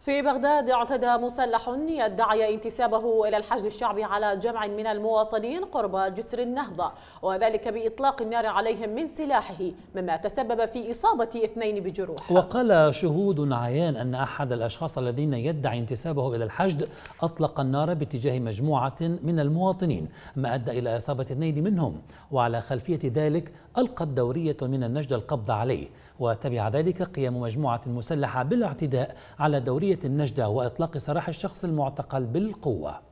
في بغداد اعتدى مسلح يدعي انتسابه إلى الحشد الشعبي على جمع من المواطنين قرب جسر النهضة وذلك بإطلاق النار عليهم من سلاحه مما تسبب في إصابة اثنين بجروح وقال شهود عيان أن أحد الأشخاص الذين يدعي انتسابه إلى الحشد أطلق النار باتجاه مجموعة من المواطنين ما أدى إلى إصابة اثنين منهم وعلى خلفية ذلك ألقت دورية من النجدة القبض عليه وتبع ذلك قيام مجموعة مسلحة بالاعتداء على دورية خلفية النجدة وإطلاق سراح الشخص المعتقل بالقوة